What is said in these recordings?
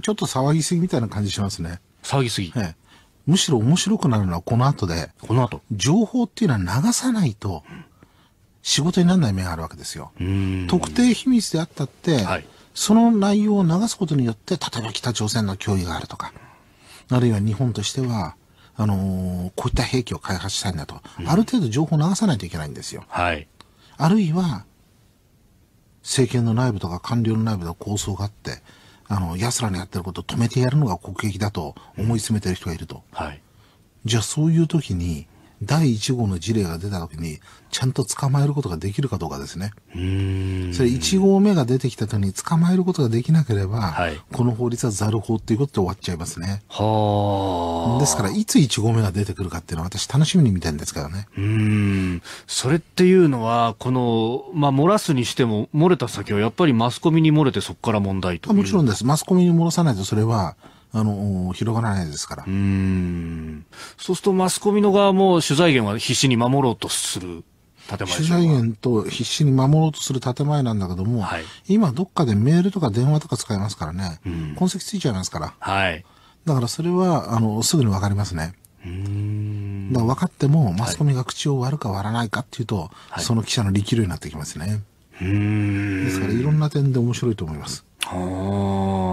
ちょっと騒ぎすぎみたいな感じしますね。騒ぎすぎ。ええ、むしろ面白くなるのはこの後で、この後。情報っていうのは流さないと、仕事にならない面があるわけですよ。特定秘密であったって、はい、その内容を流すことによって、例えば北朝鮮の脅威があるとか、あるいは日本としては、あのー、こういった兵器を開発したいんだと、うん、ある程度情報を流さないといけないんですよ。はい、あるいは、政権の内部とか官僚の内部の構想があって、あの、奴らのやってることを止めてやるのが国益だと思い詰めてる人がいると。はい。じゃあそういう時に、第1号の事例が出た時に、ちゃんと捕まえることができるかどうかですね。それ1号目が出てきた時に捕まえることができなければ、はい、この法律はザル法っていうことで終わっちゃいますね。ですから、いつ1号目が出てくるかっていうのは私楽しみに見いんですけどね。うん。それっていうのは、この、まあ、漏らすにしても、漏れた先はやっぱりマスコミに漏れてそこから問題ともちろんです。マスコミに漏らさないとそれは、あの、広がらないですから。うんそうするとマスコミの側も取材源は必死に守ろうとする。建前取材源と必死に守ろうとする建前なんだけども、はい、今どっかでメールとか電話とか使いますからね、うん、痕跡ついちゃいますから。はい。だからそれは、あの、すぐにわかりますね。うんだ分かっても、マスコミが口を割るか割らないかっていうと、はい、その記者の力量になってきますね。うんですから、いろんな点で面白いと思います。はあ。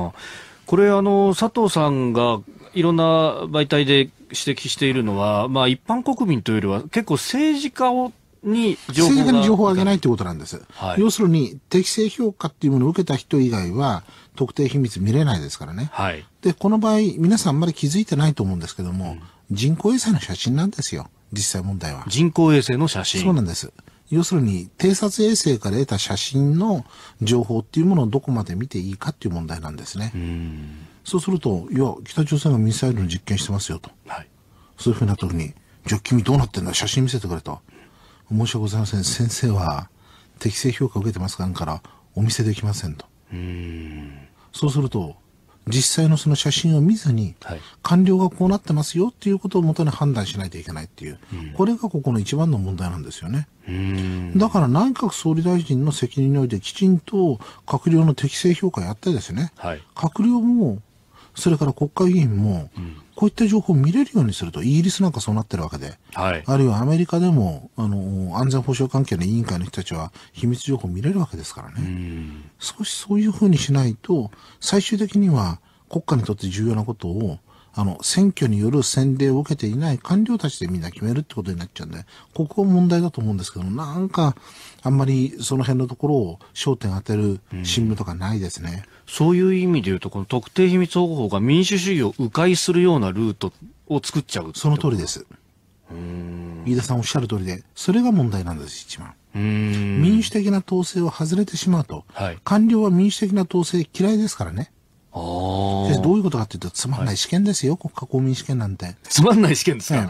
これあの、佐藤さんがいろんな媒体で指摘しているのは、まあ、一般国民というよりは、結構政治家をに情報に情報を上げないということなんです、はい、要するに適正評価っていうものを受けた人以外は特定秘密見れないですからね、はい、でこの場合皆さんあんまり気づいてないと思うんですけども、うん、人工衛星の写真なんですよ実際問題は人工衛星の写真そうなんです要するに偵察衛星から得た写真の情報っていうものをどこまで見ていいかっていう問題なんですね。そうすると、いや、北朝鮮がミサイルの実験してますよと。はい、そういうふうな時に、じゃあ君どうなってんだ写真見せてくれと。申し訳ございません。先生は適正評価を受けてますから、お見せできませんと。うんそうすると、実際のその写真を見ずに、はい、官僚がこうなってますよっていうことをもとに判断しないといけないっていう、うん、これがここの一番の問題なんですよね。だから内閣総理大臣の責任においてきちんと閣僚の適正評価やってですね、はい、閣僚もそれから国会議員も、こういった情報を見れるようにすると、イギリスなんかそうなってるわけで、はい、あるいはアメリカでも、あの、安全保障関係の委員会の人たちは秘密情報を見れるわけですからね。少しそういうふうにしないと、最終的には国家にとって重要なことをあの、選挙による洗礼を受けていない官僚たちでみんな決めるってことになっちゃうんで、ここ問題だと思うんですけど、なんか、あんまりその辺のところを焦点当てる新聞とかないですね。うん、そういう意味でいうと、この特定秘密保護法が民主主義を迂回するようなルートを作っちゃうその通りです。飯田さんおっしゃる通りで、それが問題なんです、一番。民主的な統制を外れてしまうと、はい、官僚は民主的な統制嫌いですからね。でどういうことかっていうと、つまんない試験ですよ、はい、国家公務員試験なんて。つまんない試験ですか、ね、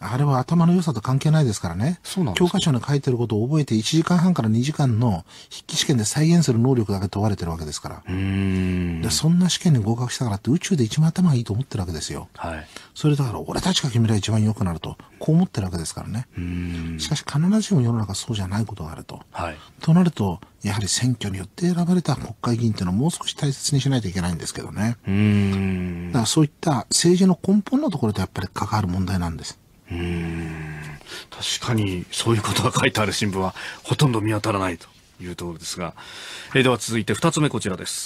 あれは頭の良さと関係ないですからね。そうなん教科書に書いてることを覚えて1時間半から2時間の筆記試験で再現する能力だけ問われてるわけですから。でそんな試験に合格したからって宇宙で一番頭がいいと思ってるわけですよ、はい、それだから俺たちが決めれば一番良くなるとこう思ってるわけですからねうん。しかし必ずしも世の中そうじゃないことがあると、はい、となるとやはり選挙によって選ばれた国会議員っていうのはもう少し大切にしないといけないんですけどねうん。だからそういった政治の根本のところとやっぱり関わる問題なんですうん。確かにそういうことが書いてある新聞はほとんど見当たらないというところですが、えー、では続いて2つ目こちらです